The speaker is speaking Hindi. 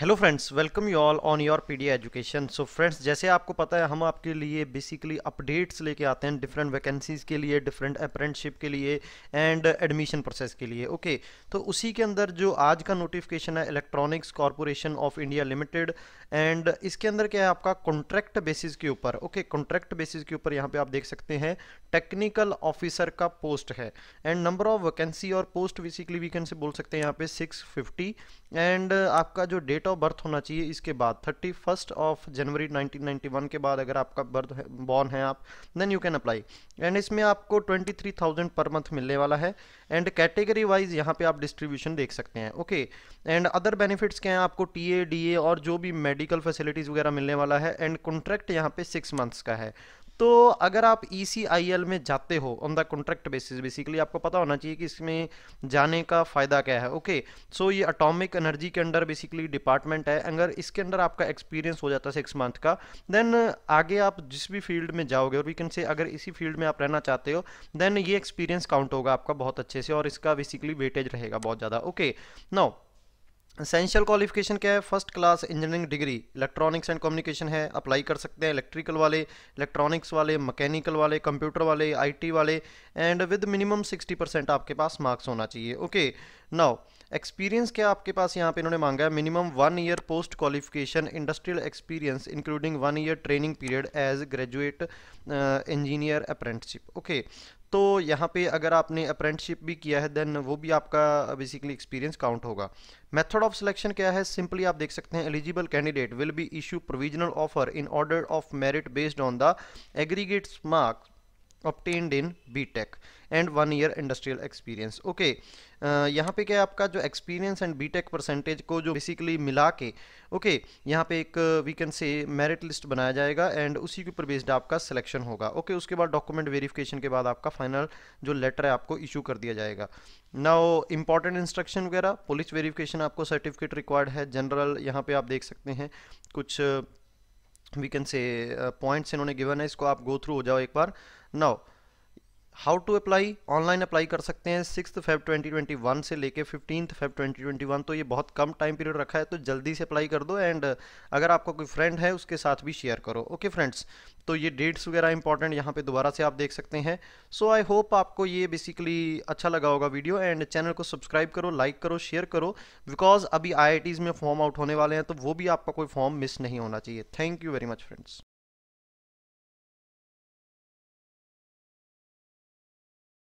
hello friends welcome you all on your P education so friends जैसे आपको पता है हम आपके लिए बेसिकली अपडेट्स लेके आते हैं डिफरेंट वैकेंसीज़ के लिए डिफरेंट अप्रेंटशिप के लिए एंड एडमिशन प्रोसेस के लिए ओके okay, तो उसी के अंदर जो आज का नोटिफिकेशन है Electronics Corporation of India Limited and इसके अंदर क्या है आपका कॉन्ट्रैक्ट बेसिस के ऊपर ओके कॉन्ट्रैक्ट बेसिस के ऊपर यहाँ पर आप देख सकते हैं टेक्निकल ऑफिसर का पोस्ट है एंड नंबर ऑफ वैकेंसी और post basically we can say बोल सकते हैं यहाँ पे सिक्स एंड आपका जो डेट डेट ऑफ बर्थ होना चाहिए इसके बाद थर्टी फर्स्ट ऑफ जनवरी 1991 के बाद अगर आपका बर्थ बॉर्न है आप then you can apply and इसमें आपको 23,000 पर मंथ मिलने वाला है एंड कैटेगरी वाइज यहाँ पे आप डिस्ट्रीब्यूशन देख सकते हैं ओके एंड अदर बेनिफिट्स क्या हैं आपको टी ए डी ए और जो भी मेडिकल फैसिलिटीज़ वगैरह मिलने वाला है एंड कॉन्ट्रैक्ट यहाँ पे सिक्स मंथ्स का है तो अगर आप ई e में जाते हो on the contract basis basically आपको पता होना चाहिए कि इसमें जाने का फ़ायदा क्या है ओके सो ये अटोमिक एनर्जी के अंडर बेसिकली डिपार्टमेंट है अगर इसके अंदर आपका एक्सपीरियंस हो जाता है सिक्स मंथ का देन आगे आप जिस भी फील्ड में जाओगे और वी कैन से अगर इसी फील्ड में आप रहना चाहते हो देन ये एक्सपीरियंस काउंट होगा आपका बहुत अच्छे से और इसका बेसिकली वेटेज रहेगा बहुत ज़्यादा ओके नाउ असेंशियल क्वालिफिकेशन क्या है first class engineering degree electronics and communication है अप्लाई कर सकते हैं इलेक्ट्रिकल वाले इलेक्ट्रॉनिक्स वाले मैकेनिकल वाले कंप्यूटर वाले आईटी वाले एंड विद मिनिमम 60 परसेंट आपके पास मार्क्स होना चाहिए ओके नाउ एक्सपीरियंस क्या आपके पास यहाँ पे इन्होंने मांगा है minimum one year post qualification industrial experience including one year training period as graduate engineer apprenticeship okay तो यहाँ पे अगर आपने अप्रेंटिसशिप भी किया है देन वो भी आपका बेसिकली एक्सपीरियंस काउंट होगा मेथड ऑफ सिलेक्शन क्या है सिंपली आप देख सकते हैं eligible candidate will be issue provisional offer in order of merit based on the aggregates marks obtained in btech and one year industrial experience okay uh, यहाँ पे क्या है आपका जो experience and B tech percentage को जो बेसिकली मिला के ओके okay, यहाँ पे एक वी वीकेंड से मेरिट लिस्ट बनाया जाएगा एंड उसी के ऊपर बेस्ड आपका सिलेक्शन होगा ओके okay, उसके बाद डॉक्यूमेंट वेरिफिकेशन के बाद आपका फाइनल जो लेटर है आपको इशू कर दिया जाएगा नाउ इंपॉर्टेंट इंस्ट्रक्शन वगैरह पुलिस वेरीफिकेशन आपको सर्टिफिकेट रिक्वायर्ड है जनरल यहाँ पे आप देख सकते हैं कुछ uh, we can say points इन्होंने गिवन है इसको आप गो थ्रू हो जाओ एक बार now how to apply online apply कर सकते हैं सिक्स फेब 2021 से लेके फिफ्टीन फेब 2021 तो ये बहुत कम टाइम पीरियड रखा है तो जल्दी से अप्लाई कर दो एंड अगर आपका कोई फ्रेंड है उसके साथ भी शेयर करो ओके okay, फ्रेंड्स तो ये डेट्स वगैरह इंपॉर्टेंट यहाँ पे दोबारा से आप देख सकते हैं सो आई होप आपको ये बेसिकली अच्छा लगा होगा वीडियो एंड चैनल को सब्सक्राइब करो लाइक करो शेयर करो बिकॉज अभी आई में फॉर्म आउट होने वाले हैं तो वो भी आपका कोई फॉर्म मिस नहीं होना चाहिए thank you very much friends